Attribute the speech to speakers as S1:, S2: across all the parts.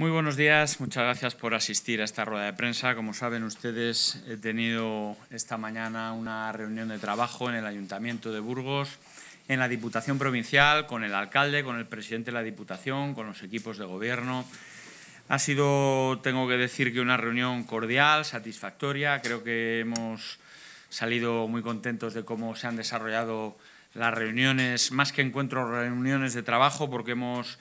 S1: Muy buenos días, muchas gracias por asistir a esta rueda de prensa. Como saben ustedes, he tenido esta mañana una reunión de trabajo en el Ayuntamiento de Burgos, en la Diputación Provincial, con el alcalde, con el presidente de la Diputación, con los equipos de gobierno. Ha sido, tengo que decir, que una reunión cordial, satisfactoria. Creo que hemos salido muy contentos de cómo se han desarrollado las reuniones, más que encuentro reuniones de trabajo, porque hemos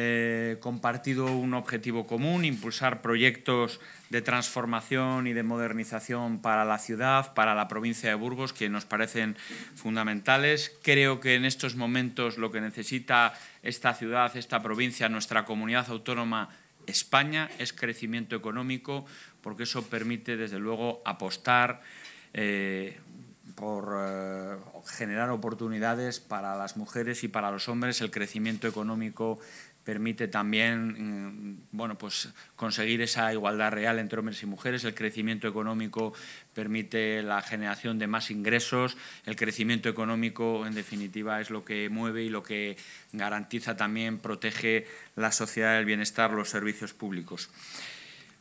S1: eh, compartido un objetivo común, impulsar proyectos de transformación y de modernización para la ciudad, para la provincia de Burgos, que nos parecen fundamentales. Creo que en estos momentos lo que necesita esta ciudad, esta provincia, nuestra comunidad autónoma, España, es crecimiento económico, porque eso permite, desde luego, apostar. Eh, por eh, generar oportunidades para las mujeres y para los hombres, el crecimiento económico permite también mm, bueno, pues conseguir esa igualdad real entre hombres y mujeres, el crecimiento económico permite la generación de más ingresos, el crecimiento económico en definitiva es lo que mueve y lo que garantiza también, protege la sociedad, el bienestar, los servicios públicos.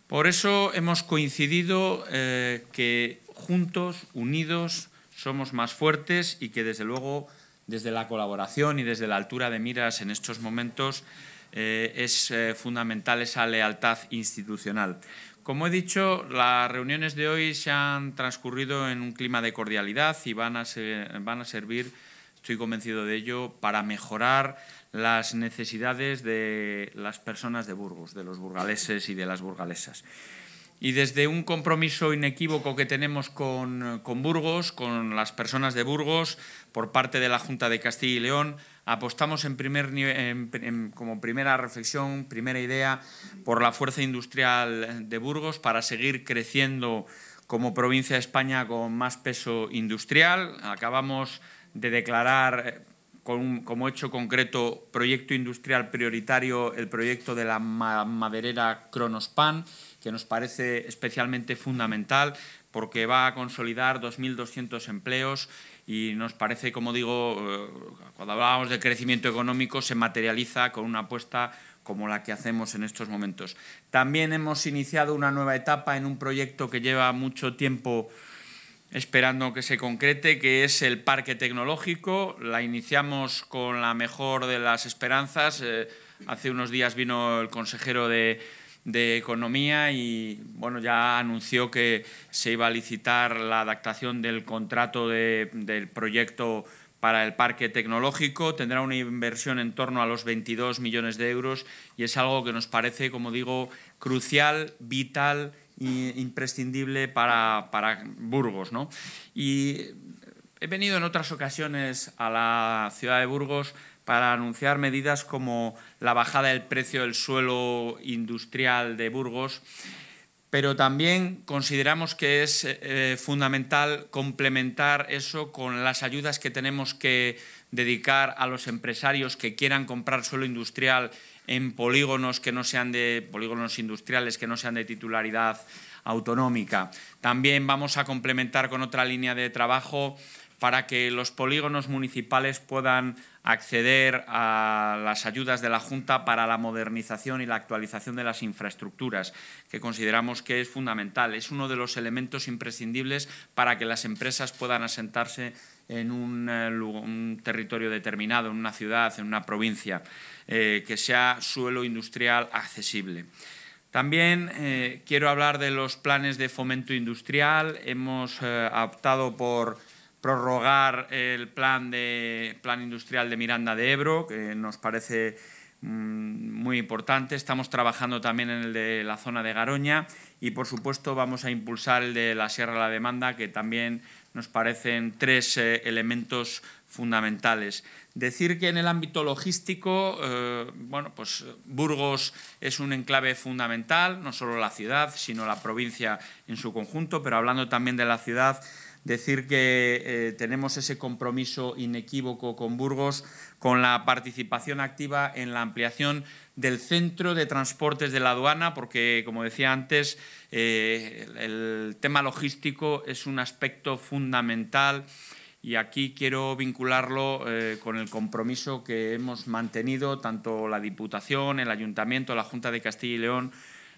S1: Por eso hemos coincidido eh, que juntos, unidos, somos más fuertes y que desde luego desde la colaboración y desde la altura de miras en estos momentos eh, es eh, fundamental esa lealtad institucional. Como he dicho, las reuniones de hoy se han transcurrido en un clima de cordialidad y van a, servir, estoy convencido de ello, para mejorar las necesidades de las personas de Burgos, de los burgaleses y de las burgalesas. Y desde un compromiso inequívoco que tenemos con, con Burgos, con las personas de Burgos, por parte de la Junta de Castilla y León, apostamos en como primera reflexión, primera idea, por la fuerza industrial de Burgos para seguir creciendo como provincia de España con más peso industrial. Acabamos de declarar eh, como hecho concreto proyecto industrial prioritario el proyecto de la maderera Cronospan, que nos parece especialmente fundamental porque va a consolidar 2.200 empleos y nos parece, como digo, eh, cuando hablábamos de crecimiento económico, se materializa con una apuesta como la que hacemos en estos momentos. También hemos iniciado una nueva etapa en un proyecto que lleva mucho tiempo esperando que se concrete, que es el parque tecnológico. La iniciamos con la mejor de las esperanzas. Eh, hace unos días vino el consejero de, de Economía y bueno, ya anunció que se iba a licitar la adaptación del contrato del proyecto para el parque tecnológico, tendrá una inversión en torno a los 22 millones de euros y es algo que nos parece, como digo, crucial, vital e imprescindible para, Burgos. Y he venido en otras ocasiones a la ciudad de Burgos para anunciar medidas como la bajada del precio del suelo industrial de Burgos, pero también consideramos que es eh, fundamental complementar eso con las ayudas que tenemos que dedicar a los empresarios que quieran comprar suelo industrial en polígonos que no sean de polígonos industriales que no sean de titularidad autonómica. También vamos a complementar con otra línea de trabajo para que los polígonos municipales puedan acceder a las ayudas de la Junta para la modernización y la actualización de las infraestructuras, que consideramos que es fundamental. Es uno de los elementos imprescindibles para que las empresas puedan asentarse en un, eh, territorio determinado, en una ciudad, en una provincia, eh, que sea suelo industrial accesible. También eh, quiero hablar de los planes de fomento industrial. Hemos optado por prorrogar el plan, de, plan industrial de Miranda de Ebro, que nos parece mm, muy importante. Estamos trabajando también en el de la zona de Garoña y, por supuesto, vamos a impulsar el de la Sierra de la Demanda, que también nos parecen tres eh, elementos fundamentales. Decir que en el ámbito logístico, eh, bueno, pues Burgos es un enclave fundamental, no solo la ciudad, sino la provincia en su conjunto, pero hablando también de la ciudad, decir que eh, tenemos ese compromiso inequívoco con Burgos, con la participación activa en la ampliación del centro de transportes de la aduana, porque, como decía antes, eh, el tema logístico es un aspecto fundamental y aquí quiero vincularlo eh, con el compromiso que hemos mantenido tanto la Diputación, el Ayuntamiento, la Junta de Castilla y León,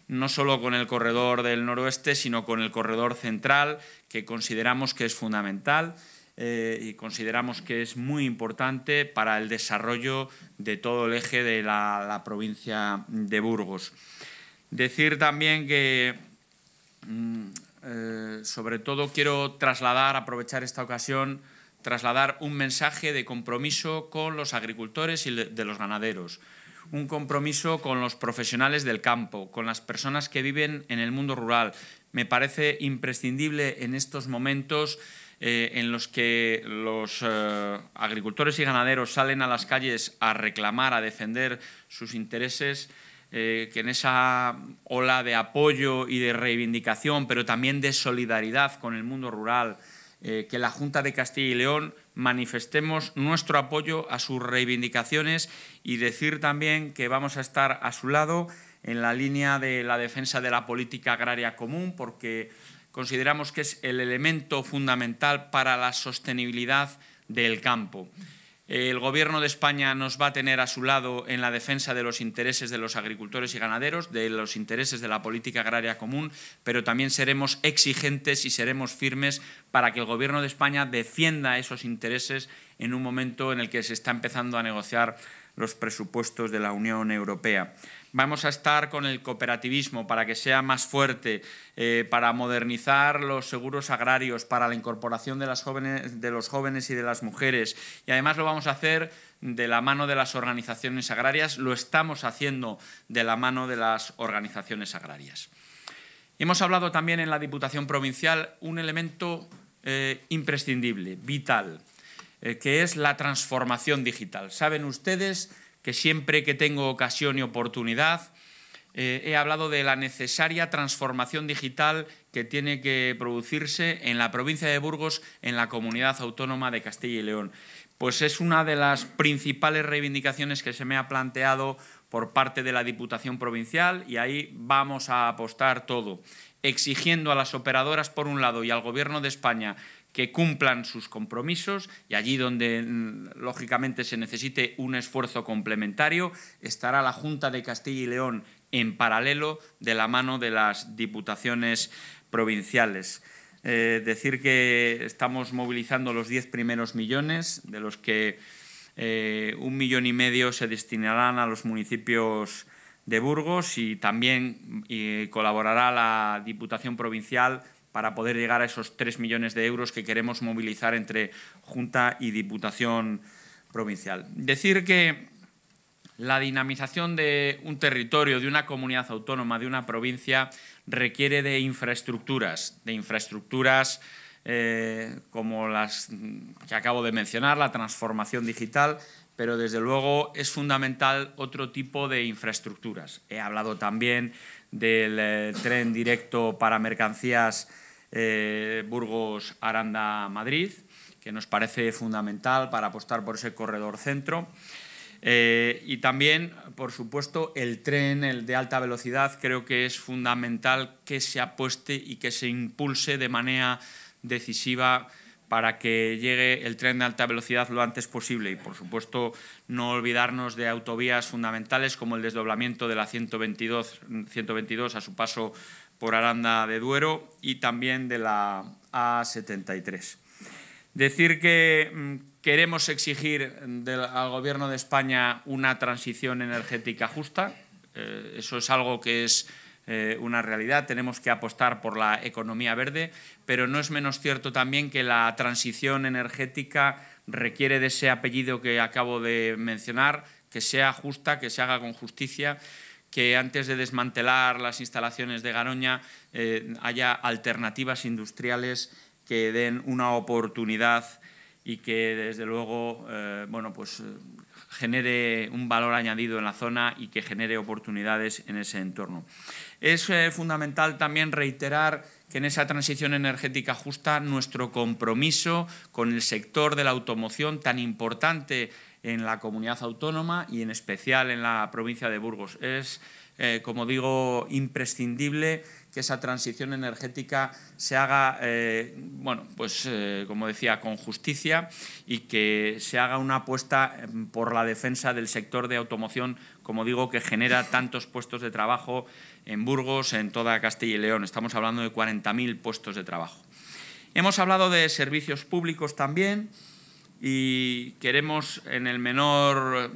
S1: no solo con el corredor del noroeste, sino con el corredor central, que consideramos que es fundamental eh, y consideramos que es muy importante para el desarrollo de todo el eje de la, provincia de Burgos. Decir también que, mm, eh, sobre todo, quiero trasladar, aprovechar esta ocasión, trasladar un mensaje de compromiso con los agricultores y de los ganaderos un compromiso con los profesionales del campo, con las personas que viven en el mundo rural. Me parece imprescindible en estos momentos eh, en los que los eh, agricultores y ganaderos salen a las calles a reclamar, a defender sus intereses, eh, que en esa ola de apoyo y de reivindicación, pero también de solidaridad con el mundo rural, que la Junta de Castilla y León manifestemos nuestro apoyo a sus reivindicaciones y decir también que vamos a estar a su lado en la línea de la defensa de la política agraria común, porque consideramos que es el elemento fundamental para la sostenibilidad del campo. El Gobierno de España nos va a tener a su lado en la defensa de los intereses de los agricultores y ganaderos, de los intereses de la política agraria común, pero también seremos exigentes y seremos firmes para que el Gobierno de España defienda esos intereses en un momento en el que se está empezando a negociar los presupuestos de la Unión Europea. Vamos a estar con el cooperativismo para que sea más fuerte, eh, para modernizar los seguros agrarios, para la incorporación de, los jóvenes y de las mujeres. Y además lo vamos a hacer de la mano de las organizaciones agrarias, lo estamos haciendo de la mano de las organizaciones agrarias. Hemos hablado también en la Diputación Provincial un elemento eh, imprescindible, vital, eh, que es la transformación digital. Saben ustedes que siempre que tengo ocasión y oportunidad, eh, he hablado de la necesaria transformación digital que tiene que producirse en la provincia de Burgos, en la comunidad autónoma de Castilla y León. Pues es una de las principales reivindicaciones que se me ha planteado por parte de la Diputación Provincial y ahí vamos a apostar todo, exigiendo a las operadoras, por un lado, y al Gobierno de España que cumplan sus compromisos y allí donde mm, lógicamente se necesite un esfuerzo complementario estará la Junta de Castilla y León en paralelo de la mano de las diputaciones provinciales. Eh, decir que estamos movilizando los 10 primeros millones, de los que eh, un millón y medio se destinarán a los municipios de Burgos y también eh, colaborará la Diputación Provincial para poder llegar a esos 3 millones de euros que queremos movilizar entre Junta y Diputación Provincial. Decir que la dinamización de un territorio, de una comunidad autónoma, de una provincia, requiere de infraestructuras, de infraestructuras eh, como las que acabo de mencionar, la transformación digital, pero desde luego es fundamental otro tipo de infraestructuras. He hablado también del eh, tren directo para mercancías eh, Burgos-Aranda-Madrid, que nos parece fundamental para apostar por ese corredor centro. Eh, y también, por supuesto, el tren de alta velocidad creo que es fundamental que se apueste y que se impulse de manera decisiva para que llegue el tren de alta velocidad lo antes posible y, por supuesto, no olvidarnos de autovías fundamentales como el desdoblamiento de la 122, 122 a su paso por Aranda de Duero y también de la A73. Decir que mm, queremos exigir al Gobierno de España una transición energética justa, eh, eso es algo que es eh, una realidad, tenemos que apostar por la economía verde, pero no es menos cierto también que la transición energética requiere de ese apellido que acabo de mencionar, que sea justa, que se haga con justicia, que antes de desmantelar las instalaciones de Garoña eh, haya alternativas industriales que den una oportunidad y que desde luego eh, bueno, pues, eh, genere un valor añadido en la zona y que genere oportunidades en ese entorno. Es eh, fundamental también reiterar que en esa transición energética justa nuestro compromiso con el sector de la automoción tan importante en la comunidad autónoma y en especial en la provincia de Burgos. Es, como digo, imprescindible que esa transición energética se haga, eh, bueno, pues eh, como decía, con justicia y que se haga una apuesta em, por la defensa del sector de automoción, como digo, que genera tantos puestos de trabajo en Burgos, en toda Castilla y León. Estamos hablando de 40.000 puestos de trabajo. Hemos hablado de servicios públicos también y queremos en el menor,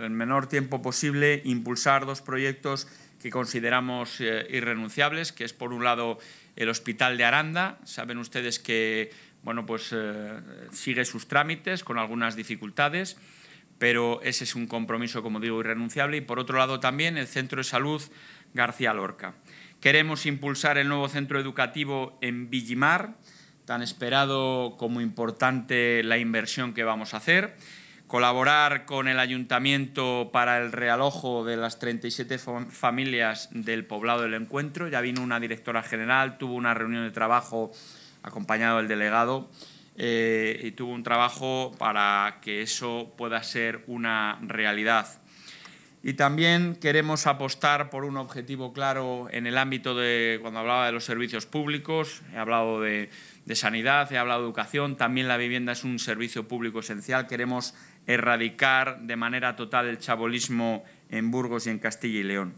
S1: el menor tiempo posible impulsar dos proyectos que consideramos eh, irrenunciables, que es por un lado el Hospital de Aranda. Saben ustedes que bueno, pues, eh, sigue sus trámites con algunas dificultades, pero ese es un compromiso, como digo, irrenunciable. Y por otro lado también el Centro de Salud García Lorca. Queremos impulsar el nuevo centro educativo en Villimar, tan esperado como importante la inversión que vamos a hacer colaborar con el ayuntamiento para el realojo de las 37 familias del poblado del encuentro. Ya vino una directora general, tuvo una reunión de trabajo acompañado del delegado eh, y tuvo un trabajo para que eso pueda ser una realidad. Y también queremos apostar por un objetivo claro en el ámbito de, cuando hablaba de los servicios públicos, he hablado de, de sanidad, he hablado de educación, también la vivienda es un servicio público esencial, queremos erradicar de manera total el chabolismo en Burgos y en Castilla y León.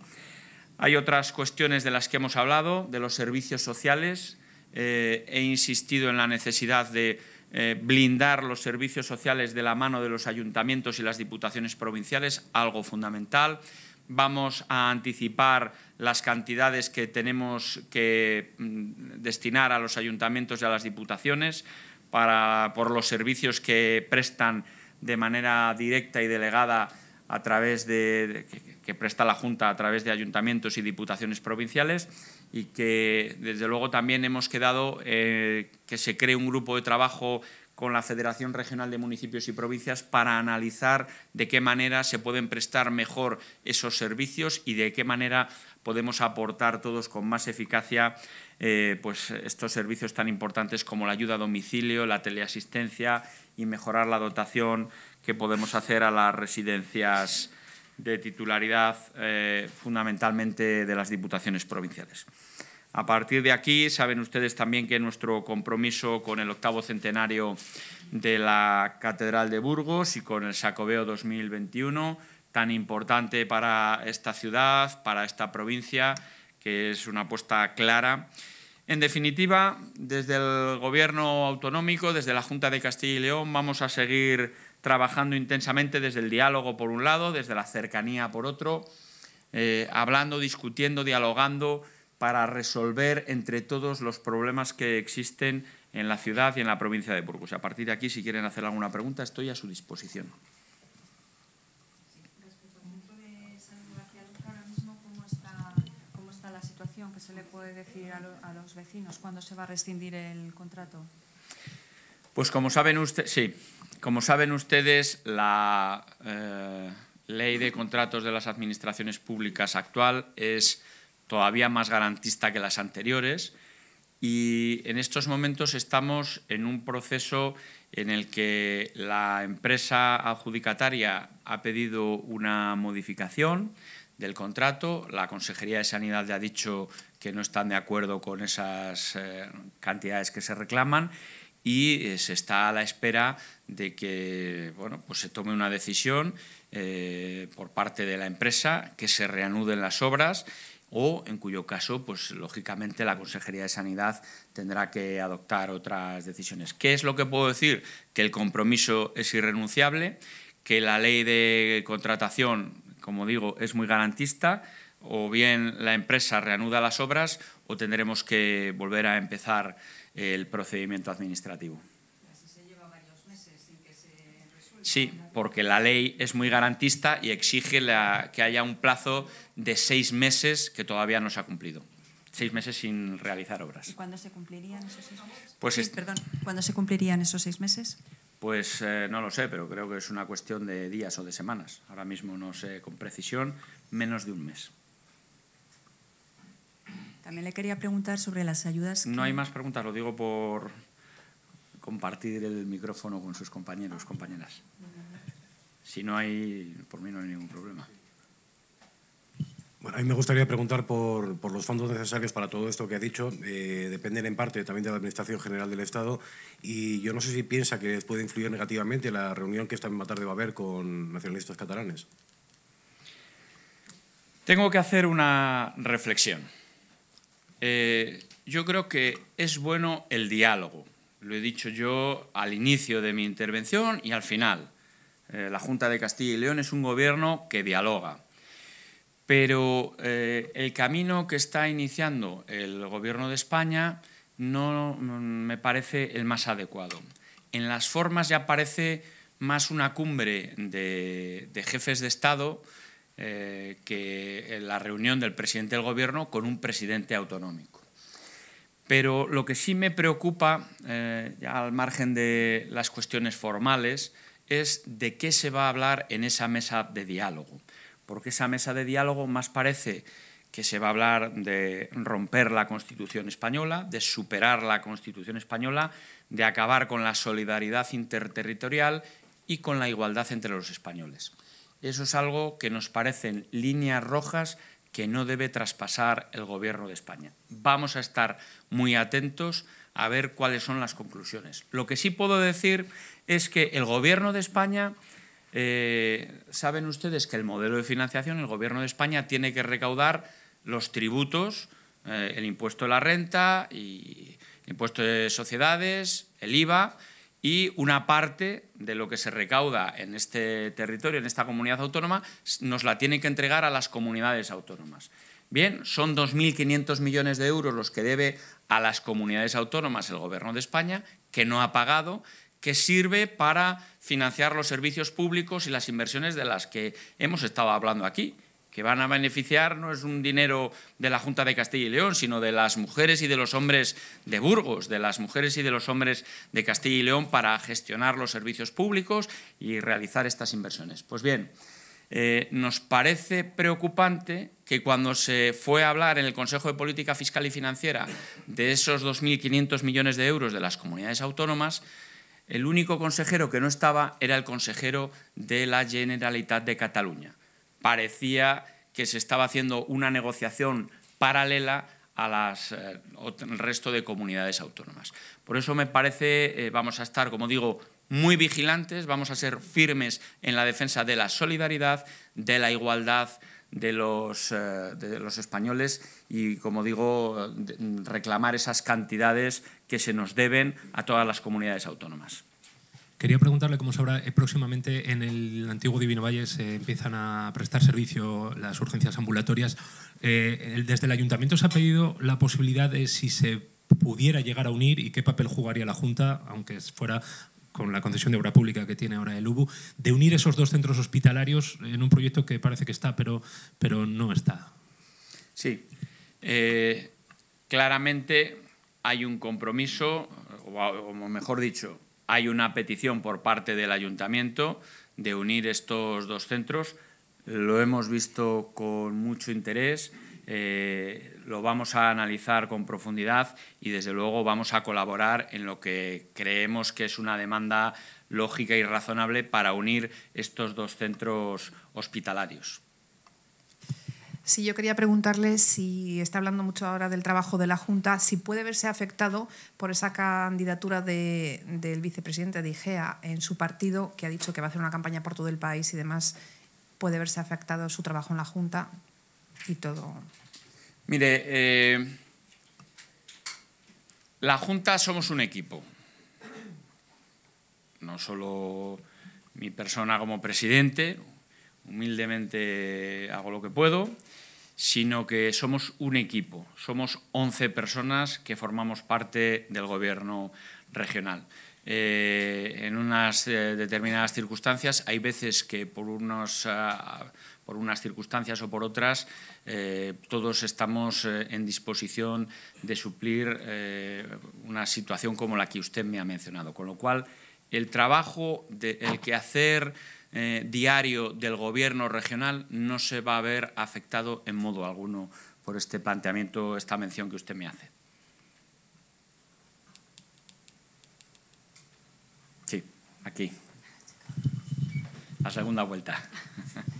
S1: Hay otras cuestiones de las que hemos hablado, de los servicios sociales. Eh, he insistido en la necesidad de eh, blindar los servicios sociales de la mano de los ayuntamientos y las diputaciones provinciales, algo fundamental. Vamos a anticipar las cantidades que tenemos que mm, destinar a los ayuntamientos y a las diputaciones para, por los servicios que prestan de manera directa y delegada a través de, que, presta la Junta a través de ayuntamientos y diputaciones provinciales y que desde luego también hemos quedado eh, que se cree un grupo de trabajo con la Federación Regional de Municipios y Provincias para analizar de qué manera se pueden prestar mejor esos servicios y de qué manera podemos aportar todos con más eficacia eh, pues estos servicios tan importantes como la ayuda a domicilio, la teleasistencia y mejorar la dotación que podemos hacer a las residencias de titularidad eh, fundamentalmente de las diputaciones provinciales. A partir de aquí, saben ustedes también que nuestro compromiso con el octavo centenario de la Catedral de Burgos y con el Sacobeo 2021, tan importante para esta ciudad, para esta provincia, que es una apuesta clara. En definitiva, desde el Gobierno autonómico, desde la Junta de Castilla y León, vamos a seguir trabajando intensamente desde el diálogo por un lado, desde la cercanía por otro, eh, hablando, discutiendo, dialogando para resolver entre todos los problemas que existen en la ciudad y en la provincia de Burgos. A partir de aquí, si quieren hacer alguna pregunta, estoy a su disposición. se le puede decir a, los vecinos? ¿Cuándo se va a rescindir el contrato? Pues como saben ustedes, sí, como saben ustedes, la eh, ley de contratos de las administraciones públicas actual es todavía más garantista que las anteriores y en estos momentos estamos en un proceso en el que la empresa adjudicataria ha pedido una modificación del contrato. La Consejería de Sanidad ya ha dicho que no están de acuerdo con esas eh, cantidades que se reclaman y eh, se está a la espera de que bueno, pues se tome una decisión eh, por parte de la empresa, que se reanuden las obras o en cuyo caso, pues lógicamente la Consejería de Sanidad tendrá que adoptar otras decisiones. ¿Qué es lo que puedo decir? Que el compromiso es irrenunciable, que la ley de contratación como digo, es muy garantista, o bien la empresa reanuda las obras o tendremos que volver a empezar el procedimiento administrativo. lleva varios meses sin que se resuelva. Sí, porque la ley es muy garantista y exige que haya un plazo de seis meses que todavía no se ha cumplido. Seis meses sin realizar obras. ¿Y cuándo se cumplirían esos seis meses? Pues perdón, ¿cuándo se cumplirían esos seis meses? Pues eh, no lo sé, pero creo que es una cuestión de días o de semanas. Ahora mismo no sé con precisión, menos de un mes. También le quería preguntar sobre las ayudas. No hay más preguntas, lo digo por compartir el micrófono con sus compañeros, compañeras. Si no hay, por mí no hay ningún problema a mí me gustaría preguntar por, los fondos necesarios para todo esto que ha dicho. Eh, dependen en parte también de la Administración General del Estado y yo no sé si piensa que puede influir negativamente la reunión que esta misma tarde va a haber con nacionalistas catalanes. Tengo que hacer una reflexión. Eh, yo creo que es bueno el diálogo. Lo he dicho yo al inicio de mi intervención y al final. Eh, la Junta de Castilla y León es un gobierno que dialoga pero eh, el camino que está iniciando el Gobierno de España no me parece el más adecuado. En las formas ya parece más una cumbre de, jefes de Estado eh, que la reunión del presidente del Gobierno con un presidente autonómico. Pero lo que sí me preocupa, eh, al margen de las cuestiones formales, es de qué se va a hablar en esa mesa de diálogo porque esa mesa de diálogo más parece que se va a hablar de romper la Constitución española, de superar la Constitución española, de acabar con la solidaridad interterritorial y con la igualdad entre los españoles. Eso es algo que nos parecen líneas rojas que no debe traspasar el Gobierno de España. Vamos a estar muy atentos a ver cuáles son las conclusiones. Lo que sí puedo decir es que el Gobierno de España eh, saben ustedes que el modelo de financiación, el Gobierno de España tiene que recaudar los tributos, eh, el impuesto de la renta, y el impuesto de sociedades, el IVA, y una parte de lo que se recauda en este territorio, en esta comunidad autónoma, nos la tiene que entregar a las comunidades autónomas. Bien, son 2.500 millones de euros los que debe a las comunidades autónomas el Gobierno de España, que no ha pagado, que sirve para financiar los servicios públicos y las inversiones de las que hemos estado hablando aquí que van a beneficiar no es un dinero de la Junta de Castilla y León, sino de las mujeres y de los hombres de Burgos, de las mujeres y de los hombres de Castilla y León para gestionar los servicios públicos y realizar estas inversiones. Pues bien, eh, nos parece preocupante que cuando se fue a hablar en el Consejo de Política Fiscal y Financiera de esos 2.500 millones de euros de las comunidades autónomas, el único consejero que no estaba era el consejero de la Generalitat de Cataluña. Parecía que se estaba haciendo una negociación paralela eh, al resto de comunidades autónomas. Por eso me parece, que eh, vamos a estar, como digo, muy vigilantes, vamos a ser firmes en la defensa de la solidaridad, de la igualdad, de los, eh, de los españoles y, como digo, reclamar esas cantidades que se nos deben a todas las comunidades autónomas. Quería preguntarle cómo sabrá eh, próximamente en el antiguo Divino Valle se empiezan a prestar servicio las urgencias ambulatorias. Eh, desde el ayuntamiento se ha pedido la posibilidad de si se pudiera llegar a unir y qué papel jugaría la Junta, aunque fuera con la concesión de obra pública que tiene ahora el UBU, de unir esos dos centros hospitalarios en un proyecto que parece que está, pero, pero no está. Sí, eh, claramente hay un compromiso, o mejor dicho, hay una petición por parte del ayuntamiento de unir estos dos centros. Lo hemos visto con mucho interés eh, lo vamos a analizar con profundidad y desde luego vamos a colaborar en lo que creemos que es una demanda lógica y razonable para unir estos dos centros hospitalarios. Sí, yo quería preguntarle si está hablando mucho ahora del trabajo de la Junta, si puede verse afectado por esa candidatura de, del vicepresidente de IGEA en su partido, que ha dicho que va a hacer una campaña por todo el país y demás, puede verse afectado su trabajo en la Junta y todo. Mire, eh, la Junta somos un equipo. No solo mi persona como presidente, humildemente hago lo que puedo, sino que somos un equipo. Somos 11 personas que formamos parte del gobierno regional. Eh, en unas eh, determinadas circunstancias hay veces que por unos... Ah, por unas circunstancias o por otras, eh, todos estamos eh, en disposición de suplir eh, una situación como la que usted me ha mencionado. Con lo cual, el trabajo, de, el quehacer diario del Gobierno regional no se va a ver afectado en modo alguno por este planteamiento, esta mención que usted me hace. Sí, aquí. La segunda vuelta.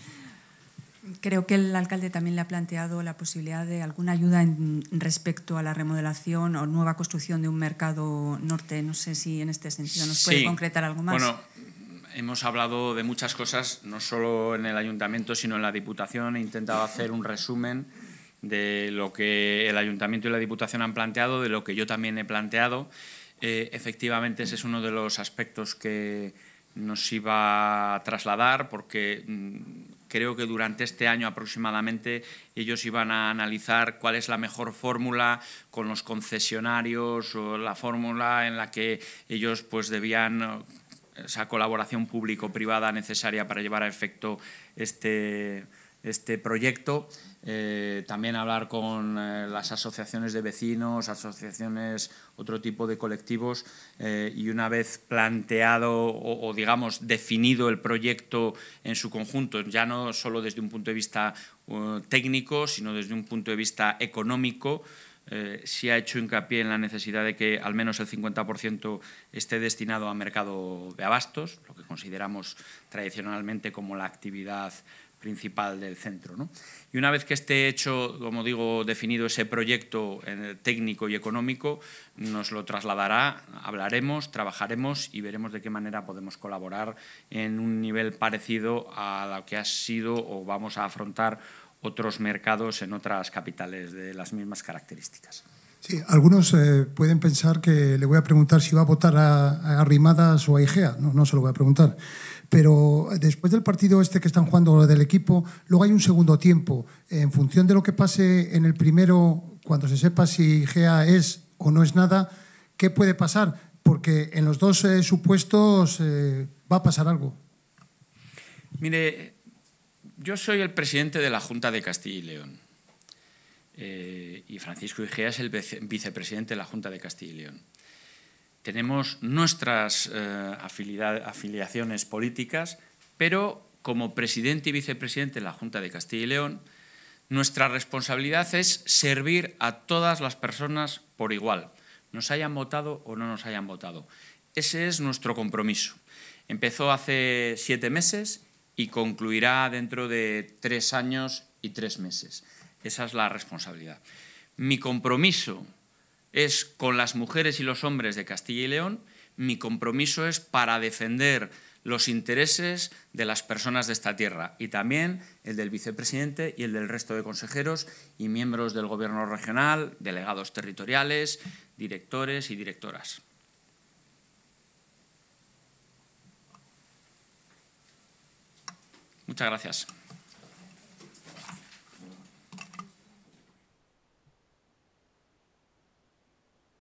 S1: Creo que el alcalde también le ha planteado la posibilidad de alguna ayuda en, respecto a la remodelación o nueva construcción de un mercado norte. No sé si en este sentido nos puede concretar algo más. Bueno, hemos hablado de muchas cosas, no solo en el ayuntamiento, sino en la Diputación. He intentado hacer un resumen de lo que el ayuntamiento y la Diputación han planteado, de lo que yo también he planteado. Eh, efectivamente, ese es uno de los aspectos que nos iba a trasladar, porque mm, creo que durante este año aproximadamente ellos iban a analizar cuál es la mejor fórmula con los concesionarios o la fórmula en la que ellos pues debían esa colaboración público-privada necesaria para llevar a efecto este, este proyecto, eh, también hablar con eh, las asociaciones de vecinos, asociaciones, otro tipo de colectivos, eh, y una vez planteado o, digamos, definido el proyecto en su conjunto, ya no solo desde un punto de vista técnico, sino desde un punto de vista económico, se ha hecho hincapié en la necesidad de que al menos el 50% esté destinado a mercado de abastos, lo que consideramos tradicionalmente como la actividad principal del centro. Y una vez que esté hecho, como digo, definido ese proyecto eh, técnico y económico, nos lo trasladará, hablaremos, trabajaremos y veremos de qué manera podemos colaborar en un nivel parecido a lo que ha sido o vamos a afrontar otros mercados en otras capitales de las mismas características algunos eh, pueden pensar que le voy a preguntar si va a votar a, Arrimadas o a Igea. No, no se lo voy a preguntar. Pero después del partido este que están jugando del equipo, luego hay un segundo tiempo. En función de lo que pase en el primero, cuando se sepa si Igea es o no es nada, ¿qué puede pasar? Porque en los dos eh, supuestos eh, va a pasar algo. Mire, yo soy el presidente de la Junta de Castilla y León eh, y Francisco Igea es el vicepresidente de la Junta de Castilla y León. Tenemos nuestras eh, afiliaciones políticas, pero como presidente y vicepresidente de la Junta de Castilla y León, nuestra responsabilidad es servir a todas las personas por igual, nos hayan votado o no nos hayan votado. Ese es nuestro compromiso. Empezó hace siete meses y concluirá dentro de tres años y tres meses. Esa es la responsabilidad. Mi compromiso es con las mujeres y los hombres de Castilla y León, mi compromiso es para defender los intereses de las personas de esta tierra y también el del vicepresidente y el del resto de consejeros y miembros del gobierno regional, delegados territoriales, directores y directoras. Muchas gracias.